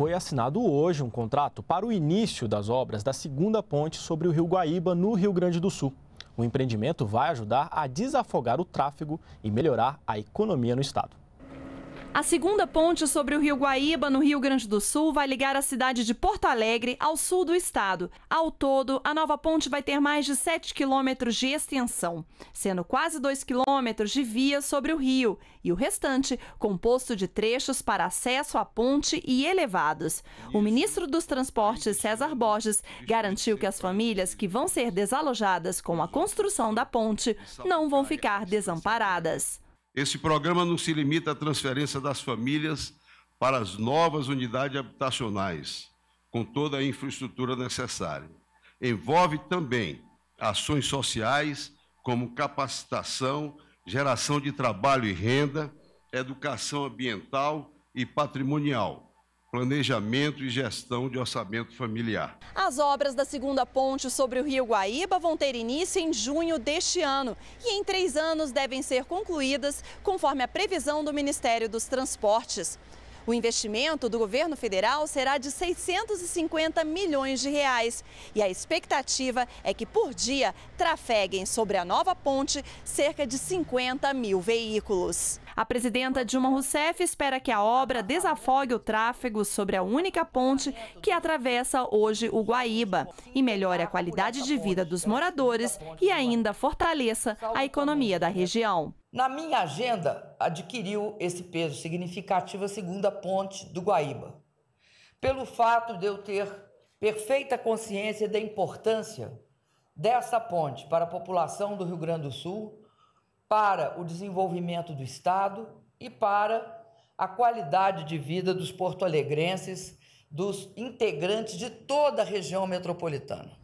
foi assinado hoje um contrato para o início das obras da segunda ponte sobre o Rio Guaíba, no Rio Grande do Sul. O empreendimento vai ajudar a desafogar o tráfego e melhorar a economia no estado. A segunda ponte sobre o Rio Guaíba, no Rio Grande do Sul, vai ligar a cidade de Porto Alegre ao sul do estado. Ao todo, a nova ponte vai ter mais de 7 quilômetros de extensão, sendo quase 2 quilômetros de via sobre o rio e o restante composto de trechos para acesso à ponte e elevados. O ministro dos Transportes, César Borges, garantiu que as famílias que vão ser desalojadas com a construção da ponte não vão ficar desamparadas. Esse programa não se limita à transferência das famílias para as novas unidades habitacionais, com toda a infraestrutura necessária. Envolve também ações sociais, como capacitação, geração de trabalho e renda, educação ambiental e patrimonial planejamento e gestão de orçamento familiar. As obras da segunda ponte sobre o rio Guaíba vão ter início em junho deste ano e em três anos devem ser concluídas conforme a previsão do Ministério dos Transportes. O investimento do governo federal será de 650 milhões de reais e a expectativa é que por dia trafeguem sobre a nova ponte cerca de 50 mil veículos. A presidenta Dilma Rousseff espera que a obra desafogue o tráfego sobre a única ponte que atravessa hoje o Guaíba e melhore a qualidade de vida dos moradores e ainda fortaleça a economia da região. Na minha agenda, adquiriu esse peso significativo a segunda ponte do Guaíba. Pelo fato de eu ter perfeita consciência da importância dessa ponte para a população do Rio Grande do Sul para o desenvolvimento do Estado e para a qualidade de vida dos porto-alegrenses, dos integrantes de toda a região metropolitana.